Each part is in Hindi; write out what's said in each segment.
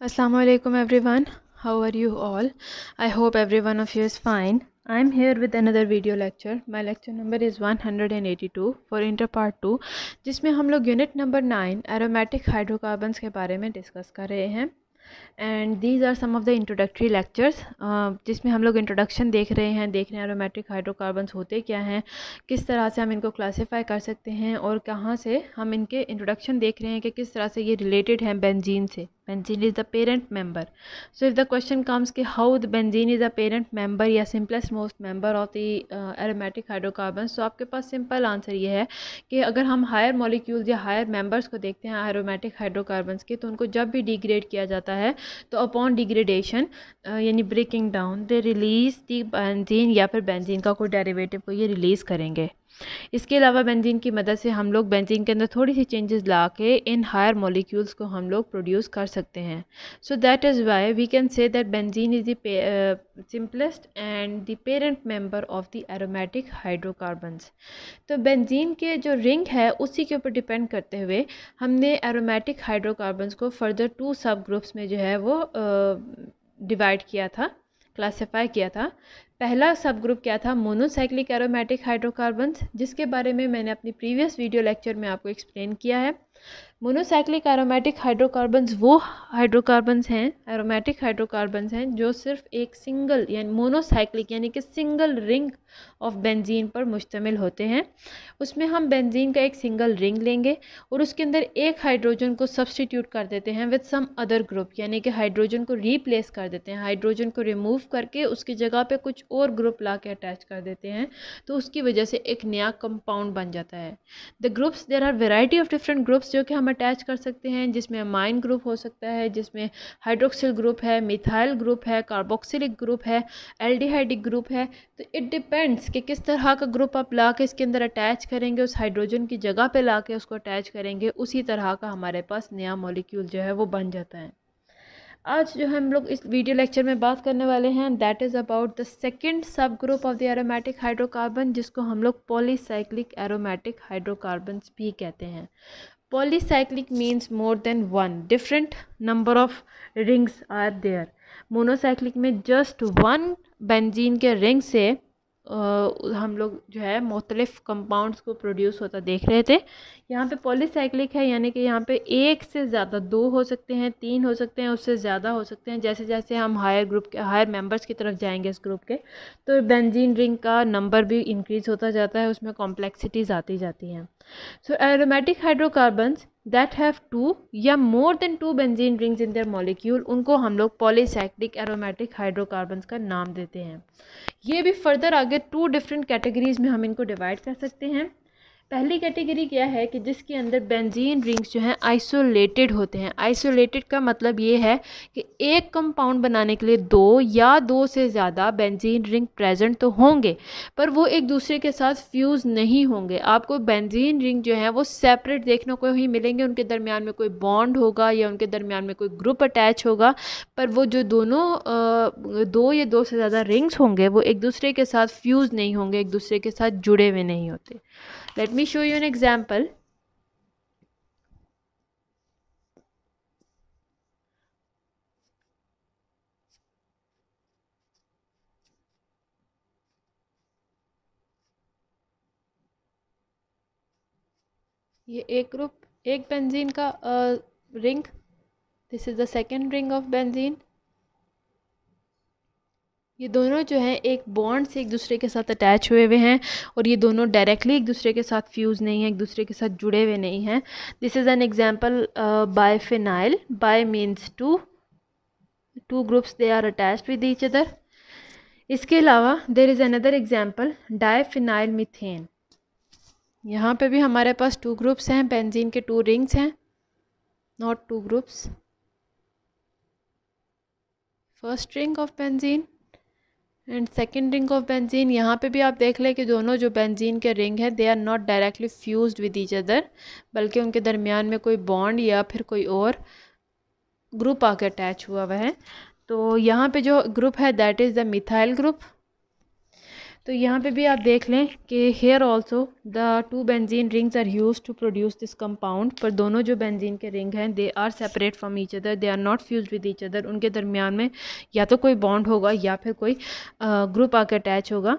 How are Assalamualaikum everyone how are you of you is fine I am here with another video lecture with lecture number is one hundred and eighty two for inter part two जिसमें हम लोग unit number nine aromatic hydrocarbons के बारे में डिस्कस कर रहे हैं and these are some of the introductory lectures जिसमें हम लोग इंट्रोडक्शन देख रहे हैं देख रहे हैं एरोमेटिक हाइड्रोकार्बन होते क्या हैं किस तरह से हम इनको क्लासीफाई कर सकते हैं और कहाँ से हम इनके इंट्रोडक्शन देख रहे हैं कि किस तरह से ये रिलेटेड हैं बेंजीन से benzene is the parent member so if the question comes कि how the benzene is the parent member या simplest most member of the aromatic hydrocarbon so आपके पास सिंपल आंसर ये है कि अगर हम हायर मॉलिक्यूल या हायर मेंबर्स को देखते हैं एरोमेटिक हाइड्रोकार्बन के तो उनको जब भी डिग्रेड किया जाता है तो अपॉन डिग्रेडेशन uh, यानी breaking down the release the benzene या फिर बेंजीन का कोई डेरिवेटिव को ये रिलीज़ करेंगे इसके अलावा बेंजीन की मदद से हम लोग बेंजीन के अंदर थोड़ी सी चेंजेस ला के इन हायर मॉलिक्यूल्स को हम लोग प्रोड्यूस कर सकते हैं so that is why we can say that benzene is the simplest and the parent member of the aromatic hydrocarbons तो बेंजीन के जो रिंग है उसी के ऊपर डिपेंड करते हुए हमने एरोमेटिक हाइड्रोकार्बन्स को फर्दर टू सब ग्रुप्स में जो है वो डिवाइड uh, किया था क्लासीफाई किया था पहला सब ग्रुप क्या था मोनोसाइक्लिक एरोमेटिक हाइड्रोकार्बन्स जिसके बारे में मैंने अपनी प्रीवियस वीडियो लेक्चर में आपको एक्सप्लेन किया है मोनोसाइक्लिक एरोमेटिक हाइड्रोकार्बन वो हाइड्रोकार्बन हैं एरोमेटिक हाइड्रोकार्बन हैं जो सिर्फ एक सिंगल यानी मोनोसाइक्लिक यानी कि सिंगल रिंग ऑफ बेंजीन पर मुश्तमिल होते हैं उसमें हम बेंजीन का एक सिंगल रिंग लेंगे और उसके अंदर एक हाइड्रोजन को सब्सटीट्यूट कर देते हैं विद सम अदर ग्रुप यानी कि हाइड्रोजन को रिप्लेस कर देते हैं हाइड्रोजन को रिमूव करके उसकी जगह पर कुछ और ग्रुप ला के अटैच कर देते हैं तो उसकी वजह से एक नया कंपाउंड बन जाता है the groups there are variety of different groups जो कि हम अटैच कर सकते हैं जिसमें माइन ग्रुप हो सकता है जिसमें हाइड्रोक्सिल ग्रुप है मिथाइल ग्रुप है कार्बोक्सिलिक ग्रुप है एल्डिहाइडिक ग्रुप है तो इट डिपेंड्स कि किस तरह का ग्रुप आप ला के इसके अंदर अटैच करेंगे उस हाइड्रोजन की जगह पर ला के उसको अटैच करेंगे उसी तरह का हमारे पास नया मोलिक्यूल जो है वो बन जाता है आज जो हम लोग इस वीडियो लेक्चर में बात करने वाले हैं that is about the second sub group of the aromatic hydrocarbon जिसको हम लोग पॉलीसाइक्लिक एरोमेटिक हाइड्रोकार्बन्स भी कहते हैं polycyclic means more than one different number of rings are there मोनोसाइक्लिक में जस्ट वन बेंजीन के रिंग से हम लोग जो है मुख्तलिफ़ कंपाउंड्स को प्रोड्यूस होता देख रहे थे यहाँ पे पॉलीसाइक्लिक है यानी कि यहाँ पे एक से ज़्यादा दो हो सकते हैं तीन हो सकते हैं उससे ज़्यादा हो सकते हैं जैसे जैसे हम हायर ग्रुप के हायर मेंबर्स की तरफ जाएंगे इस ग्रुप के तो बेंजीन रिंग का नंबर भी इंक्रीज़ होता जाता है उसमें कॉम्प्लेक्सिटीज़ आती जाती हैं so aromatic hydrocarbons that have two या more than two benzene rings in their molecule उनको हम लोग पॉलीसाइक्लिक एरोमेटिक हाइड्रोकार्बन्स का नाम देते हैं ये भी फर्दर आगे टू डिफरेंट कैटेगरीज़ में हम इनको डिवाइड कर सकते हैं पहली कैटेगरी क्या है कि जिसके अंदर बेंजीन रिंग्स जो हैं आइसोलेटेड होते हैं आइसोलेटेड का मतलब ये है कि एक कंपाउंड बनाने के लिए दो या दो से ज़्यादा बेंजीन रिंग प्रेजेंट तो होंगे पर वो एक दूसरे के साथ फ्यूज़ नहीं होंगे आपको बेंजीन रिंग जो है वो सेपरेट देखने को ही मिलेंगे उनके दरमियान में कोई बॉन्ड होगा या उनके दरमियान में कोई ग्रुप अटैच होगा पर वो जो दोनों दो या दो से ज़्यादा रिंग्स होंगे वो एक दूसरे के साथ फ्यूज़ नहीं होंगे एक दूसरे के साथ जुड़े हुए नहीं होते Let me show you an example. ये एक ग्रुप एक बेंजीन का ring this is the second ring of benzene ये दोनों जो हैं एक बॉन्ड से एक दूसरे के साथ अटैच हुए हुए हैं और ये दोनों डायरेक्टली एक दूसरे के साथ फ्यूज़ नहीं है एक दूसरे के साथ जुड़े हुए नहीं हैं this is an example biphenyl bi means two two groups they are attached with each other इसके अलावा there is another example phenyl methane यहाँ पर भी हमारे पास टू ग्रुप्स हैं बेंजीन के टू रिंग्स हैं not two groups first ring of benzene and second ring of benzene यहाँ पे भी आप देख लें कि दोनों जो बेंजीन के रिंग हैं they are not directly fuse with each other बल्कि उनके दरमियान में कोई बॉन्ड या फिर कोई और ग्रुप आके अटैच हुआ हुआ है तो यहाँ पे जो ग्रुप है that is the methyl group तो यहाँ पे भी आप देख लें कि here also the two benzene rings are use to produce this compound पर दोनों जो बेंजीन के रिंग हैं they are separate from each other they are not fuse with each other उनके दरमियान में या तो कोई बॉन्ड होगा या फिर कोई ग्रुप आकर अटैच होगा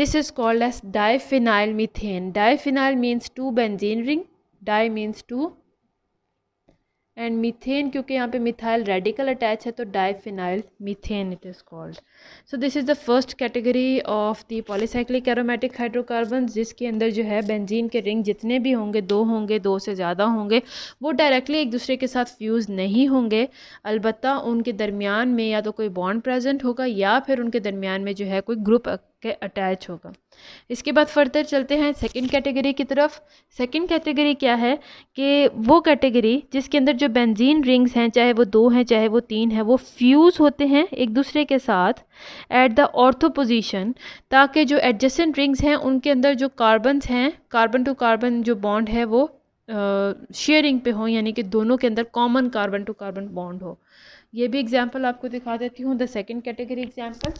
this is called as di phenyl methane phenyl means two benzene ring di means two and methane क्योंकि यहाँ पे मिथाइल रेडिकल अटैच है तो diphenyl methane it is called so this is the first category of the polycyclic aromatic hydrocarbon जिसके अंदर जो है बेंजीन के रिंग जितने भी होंगे दो होंगे दो से ज़्यादा होंगे वो डायरेक्टली एक दूसरे के साथ फ्यूज़ नहीं होंगे अलबत्त उनके दरमियान में या तो कोई बॉन्ड प्रेजेंट होगा या फिर उनके दरमियान में जो है कोई ग्रुप के अटैच होगा इसके बाद फर्दर चलते हैं सेकंड कैटेगरी की तरफ सेकंड कैटेगरी क्या है कि वो कैटेगरी जिसके अंदर जो बेंजीन रिंग्स हैं चाहे वो दो हैं चाहे वो तीन हैं वो फ्यूज़ होते हैं एक दूसरे के साथ एट द ऑर्थो पोजीशन ताकि जो एडजस्टेंट रिंग्स हैं उनके अंदर जो कार्बनस हैं कार्बन टू कार्बन जो बॉन्ड है वो शेयरिंग uh, पे हो यानी कि दोनों के अंदर common carbon to carbon bond हो ये भी एग्जांपल आपको दिखा देती हूँ the second category example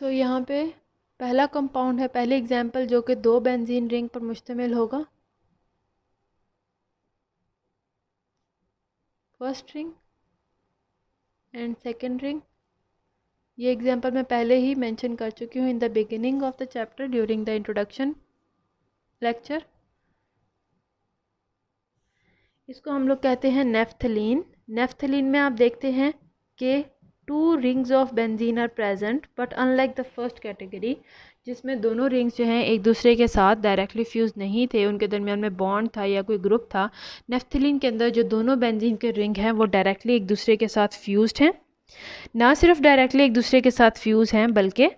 so so, यहाँ पे पहला कंपाउंड है पहले एग्जाम्पल जो कि दो बेंजीन रिंग पर मुश्तमिल होगा first ring and second ring ये एग्जांपल मैं पहले ही मेंशन कर चुकी हूँ in the beginning of the chapter during the introduction lecture इसको हम लोग कहते हैं नेफ्थलीन नेफ्थलीन में आप देखते हैं कि two rings of benzene are present but unlike the first category जिसमें दोनों रिंग्स जो हैं एक दूसरे के साथ डायरेक्टली फ्यूज़ नहीं थे उनके दरमियान में बॉन्ड था या कोई ग्रुप था नेफ्थिलीन के अंदर जो दोनों बेंजीन के रिंग हैं वो डायरेक्टली एक दूसरे के साथ फ्यूज़ हैं ना सिर्फ डायरेक्टली एक दूसरे के साथ फ्यूज़ हैं बल्कि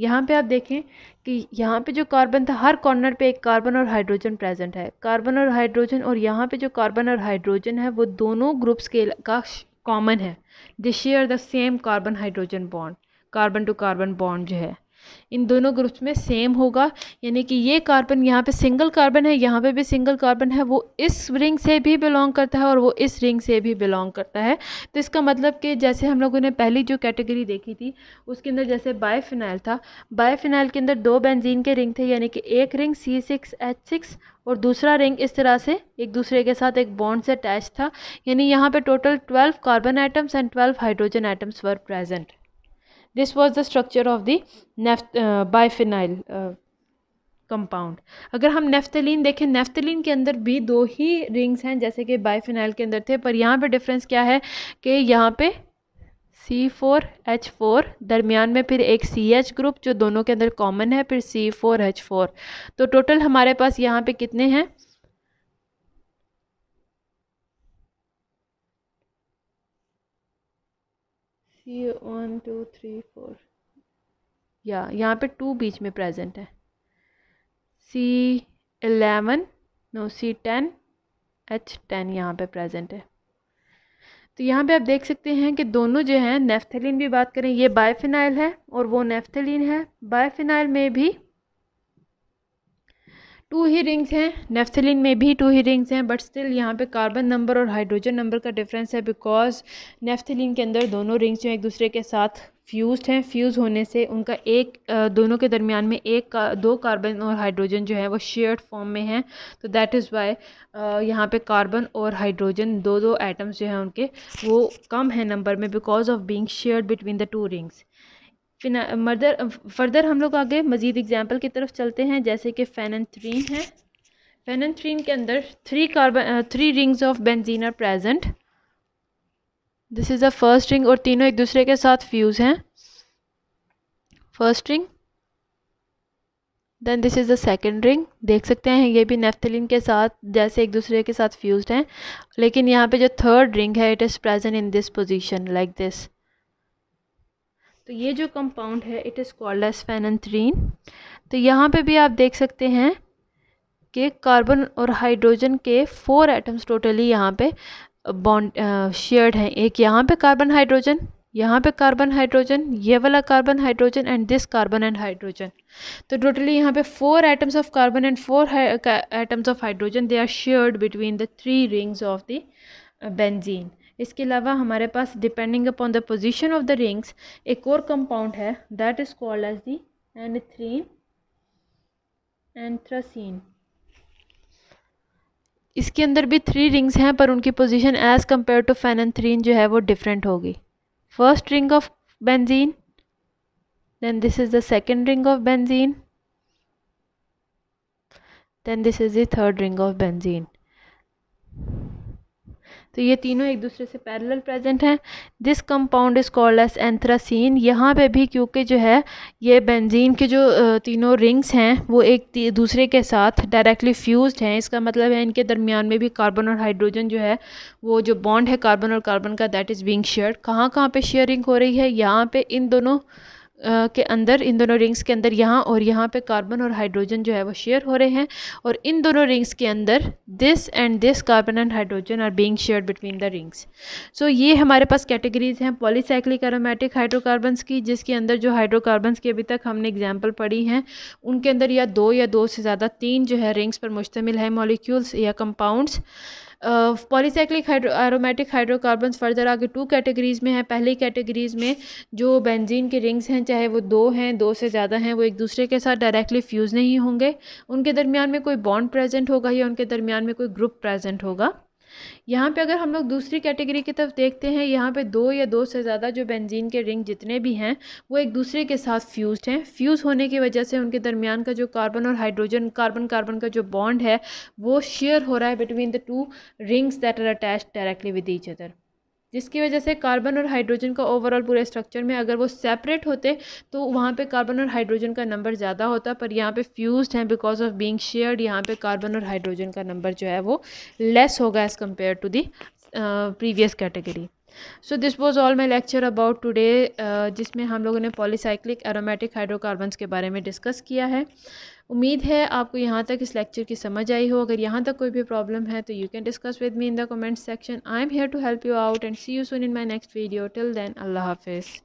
यहाँ पे आप देखें कि यहाँ पे जो कार्बन था हर कॉर्नर पे एक कार्बन और हाइड्रोजन प्रेजेंट है कार्बन और हाइड्रोजन और यहाँ पे जो कार्बन और हाइड्रोजन है वो दोनों ग्रुप्स के का कॉमन है they share the same carbon hydrogen bond carbon to carbon bond जो है इन दोनों ग्रुप्स में सेम होगा यानी कि ये कार्बन यहाँ पे सिंगल कार्बन है यहाँ पे भी सिंगल कार्बन है वो इस रिंग से भी बिलोंग करता है और वो इस रिंग से भी बिलोंग करता है तो इसका मतलब कि जैसे हम लोगों ने पहली जो कैटेगरी देखी थी उसके अंदर जैसे बायोफिनाइल था बायोफिनाइल के अंदर दो बेंजीन के रिंग थे यानी कि एक ring C six H six और दूसरा रिंग इस तरह से एक दूसरे के साथ एक बॉन्ड से अटैच था यानी यहाँ पे total twelve carbon atoms and twelve hydrogen atoms were present this was the structure of the naphth biphenyl compound अगर हम नेफ्थलीन देखें नेफ्थलीन के अंदर भी दो ही रिंग्स हैं जैसे कि बायफिनाइल के अंदर थे पर यहाँ पे डिफरेंस क्या है कि यहाँ पे सी फोर एच फोर दरमियान में फिर एक सी एच ग्रुप जो दोनों के अंदर कॉमन है फिर सी फोर एच फोर तो टोटल हमारे पास यहाँ पे कितने हैं C one two three four या यहाँ पे टू बीच में प्रेजेंट है C eleven no C ten H ten यहाँ पे प्रेजेंट है तो यहाँ पे आप देख सकते हैं कि दोनों जो हैं नेफ्थेलिन भी बात करें ये बायफिनाइल है और वो नेफ्थेलिन है बायफिनाइल में भी टू ही रिंग्स हैं नेफ्थलिन में भी टू ही रिंग्स हैं बट स्टिल यहाँ पे कार्बन नंबर और हाइड्रोजन नंबर का डिफरेंस है बिकॉज नेफ्थलिन के अंदर दोनों रिंग्स जो एक दूसरे के साथ फ्यूज हैं फ्यूज़ होने से उनका एक दोनों के दरमियान में एक का दो कार्बन और हाइड्रोजन जो है वो शेयर्ड फॉर्म में हैं तो दैट इज़ वाई यहाँ पे कार्बन और हाइड्रोजन दो दो एटम्स जो हैं उनके वो कम है नंबर में because of being shared between the two rings मर्दर फर्दर हम लोग आगे मज़ीद एग्ज़ाम्पल की तरफ चलते हैं जैसे कि फेनथ्रीन है फेनथ्रीन के अंदर three carbon three rings of benzene are present this is the first ring और तीनों एक दूसरे के साथ फ्यूज़ हैं first ring then this is the second ring देख सकते हैं ये भी नेफ्थलिन के साथ जैसे एक दूसरे के साथ फ्यूज हैं लेकिन यहाँ पे जो थर्ड रिंग है it is present in this position like this तो ये जो कंपाउंड है it is called as phenanthrene तो यहाँ पे भी आप देख सकते हैं कि कार्बन और हाइड्रोजन के फोर एटम्स टोटली यहाँ पे बॉन्ड uh, शेयर्ड uh, हैं एक यहाँ पे कार्बन हाइड्रोजन यहाँ पे कार्बन हाइड्रोजन ये वाला carbon hydrogen and this carbon and hydrogen तो टोटली यहाँ पे four atoms of carbon and four atoms of hydrogen they are shared between the three rings of the benzene इसके अलावा हमारे पास depending upon the position of the rings एक और कंपाउंड है that is called as the anthrene anthracene इसके अंदर भी थ्री रिंग्स हैं पर उनकी position as compare to anthrene जो है वो डिफरेंट होगी first ring of benzene then this is the second ring of benzene then this is the third ring of benzene तो ये तीनों एक दूसरे से पैरेलल प्रेजेंट हैं this compound is called as anthracene यहाँ पे भी क्योंकि जो है ये बेंजीन के जो तीनों रिंग्स हैं वो एक दूसरे के साथ डायरेक्टली फ्यूज हैं इसका मतलब है इनके दरमियान में भी कार्बन और हाइड्रोजन जो है वो जो बॉन्ड है कार्बन और कार्बन का दैट इज़ बींग शेयर कहाँ कहाँ पर शेयरिंग हो रही है यहाँ पर इन दोनों के अंदर इन दोनों रिंग्स के अंदर यहाँ और यहाँ पे कार्बन और हाइड्रोजन जो है वो शेयर हो रहे हैं और इन दोनों रिंग्स के अंदर this and this carbon and hydrogen are being share between the rings so ये हमारे पास कैटेगरीज हैं पॉलीसाइक्लिक एरोमेटिक हाइड्रोकार्बन्स की जिसके अंदर जो हाइड्रोकार्बन्स की अभी तक हमने एग्जाम्पल पढ़ी हैं उनके अंदर या दो या दो से ज़्यादा तीन जो है रिंग्स पर मुश्तमिल है मॉलिक्यूल्स या compounds polycyclic hydro aromatic hydrocarbon further आगे टू कैटेगरीज़ में हैं पहली कैटेगरीज़ में जो बेंजीन के रिंग्स हैं चाहे वो दो हैं दो से ज़्यादा हैं वो एक दूसरे के साथ डायरेक्टली फ्यूज़ नहीं होंगे उनके दरमियान में कोई बॉन्ड प्रेजेंट होगा या उनके दरमियान में कोई ग्रुप प्रेजेंट होगा यहाँ पे अगर हम लोग दूसरी कैटेगरी की तरफ देखते हैं यहाँ पे दो या दो से ज़्यादा जो बेंजीन के रिंग जितने भी हैं वो एक दूसरे के साथ फ्यूज हैं फ्यूज़ होने की वजह से उनके दरमियान का जो कार्बन और हाइड्रोजन कार्बन कार्बन का जो बॉन्ड है वो शेयर हो रहा है between the two rings that are attach directly with each other जिसकी वजह से कार्बन और हाइड्रोजन का ओवरऑल पूरे स्ट्रक्चर में अगर वो सेपरेट होते तो वहाँ पे कार्बन और हाइड्रोजन का नंबर ज़्यादा होता पर यहाँ पे फ्यूज्ड हैं बिकॉज ऑफ बीइंग शेयर्ड यहाँ पे कार्बन और हाइड्रोजन का नंबर जो है वो लेस होगा as compare to the previous category so this was all my lecture about today जिसमें हम लोगों ने पॉलीसाइक्लिक एरोमेटिक हाइड्रोकार्बन्स के बारे में डिस्कस किया है उम्मीद है आपको यहाँ तक इस लेक्चर की समझ आई हो अगर यहाँ तक कोई भी प्रॉब्लम है तो you can discuss with me in the comment section I am here to help you out and see you soon in my next video till then अल्लाह हाफिज़